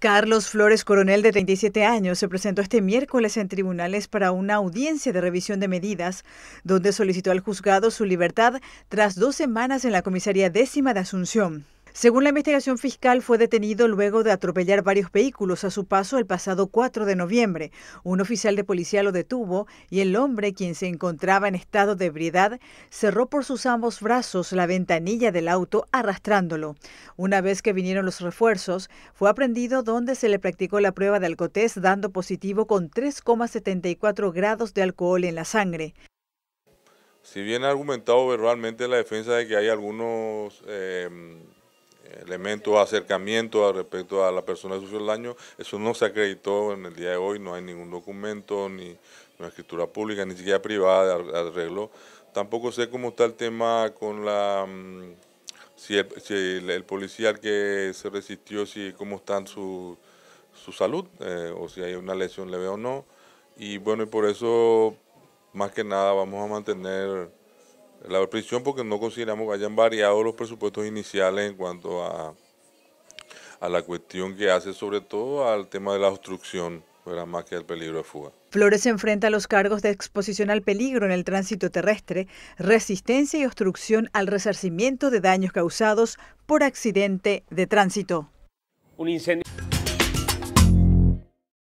Carlos Flores Coronel, de 37 años, se presentó este miércoles en tribunales para una audiencia de revisión de medidas, donde solicitó al juzgado su libertad tras dos semanas en la comisaría décima de Asunción. Según la investigación fiscal, fue detenido luego de atropellar varios vehículos a su paso el pasado 4 de noviembre. Un oficial de policía lo detuvo y el hombre, quien se encontraba en estado de ebriedad, cerró por sus ambos brazos la ventanilla del auto arrastrándolo. Una vez que vinieron los refuerzos, fue aprendido donde se le practicó la prueba de alcotés dando positivo con 3,74 grados de alcohol en la sangre. Si bien ha argumentado verbalmente la defensa de que hay algunos... Em, elementos de acercamiento respecto a la persona que sufrió el daño, eso no se acreditó en el día de hoy, no hay ningún documento, ni una escritura pública, ni siquiera privada de arreglo. Tampoco sé cómo está el tema con la... Mm, si el, si policía que se resistió, si cómo está su, salud, eh, o si hay una lesión leve o no. Y bueno, y por eso, más que nada, vamos a mantener la prisión porque no consideramos que hayan variado los presupuestos iniciales en cuanto a, a la cuestión que hace sobre todo al tema de la obstrucción, más que el peligro de fuga. Flores enfrenta los cargos de exposición al peligro en el tránsito terrestre, resistencia y obstrucción al resarcimiento de daños causados por accidente de tránsito. Un incendio.